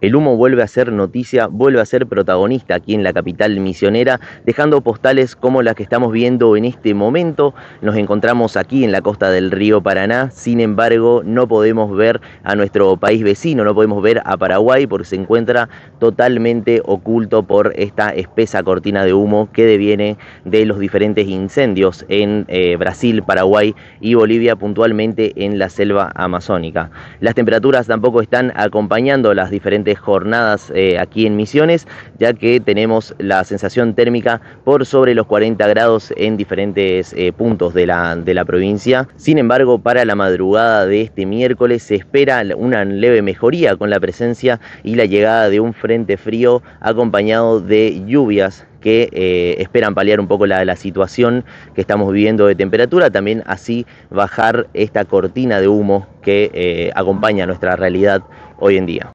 El humo vuelve a ser noticia, vuelve a ser protagonista aquí en la capital misionera, dejando postales como las que estamos viendo en este momento. Nos encontramos aquí en la costa del río Paraná, sin embargo no podemos ver a nuestro país vecino, no podemos ver a Paraguay porque se encuentra totalmente oculto por esta espesa cortina de humo que deviene de los diferentes incendios en eh, Brasil, Paraguay y Bolivia, puntualmente en la selva amazónica. Las temperaturas tampoco están acompañando las diferentes jornadas eh, aquí en Misiones, ya que tenemos la sensación térmica por sobre los 40 grados en diferentes eh, puntos de la, de la provincia. Sin embargo, para la madrugada de este miércoles se espera una leve mejoría con la presencia y la llegada de un frente frío acompañado de lluvias que eh, esperan paliar un poco la, la, situación que estamos viviendo de temperatura, también así bajar esta cortina de humo que acompaña nuestra realidad hoy en día.